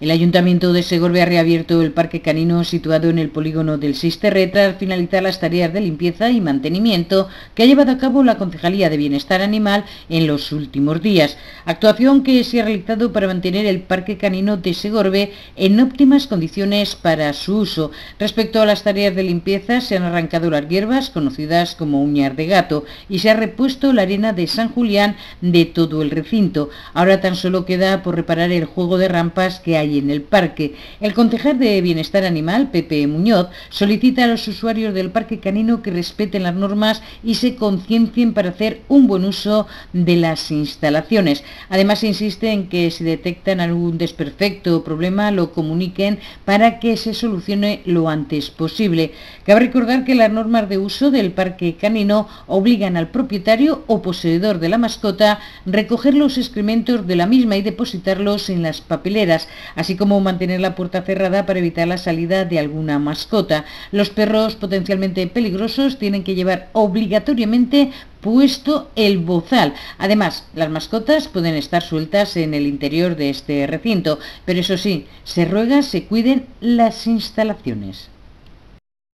El Ayuntamiento de Segorbe ha reabierto el parque canino situado en el polígono del Sisterre tras finalizar las tareas de limpieza y mantenimiento que ha llevado a cabo la Concejalía de Bienestar Animal en los últimos días. Actuación que se ha realizado para mantener el parque canino de Segorbe en óptimas condiciones para su uso. Respecto a las tareas de limpieza, se han arrancado las hierbas conocidas como Uñar de gato y se ha repuesto la arena de San Julián de todo el recinto. Ahora tan solo queda por reparar el juego de rampas que ...allí en el parque. El concejal de Bienestar Animal, Pepe Muñoz, solicita a los usuarios del parque canino que respeten las normas y se conciencien para hacer un buen uso de las instalaciones. Además, insiste en que si detectan algún desperfecto o problema, lo comuniquen para que se solucione lo antes posible. Cabe recordar que las normas de uso del parque canino obligan al propietario o poseedor de la mascota recoger los excrementos de la misma y depositarlos en las papeleras así como mantener la puerta cerrada para evitar la salida de alguna mascota. Los perros potencialmente peligrosos tienen que llevar obligatoriamente puesto el bozal. Además, las mascotas pueden estar sueltas en el interior de este recinto, pero eso sí, se ruega se cuiden las instalaciones.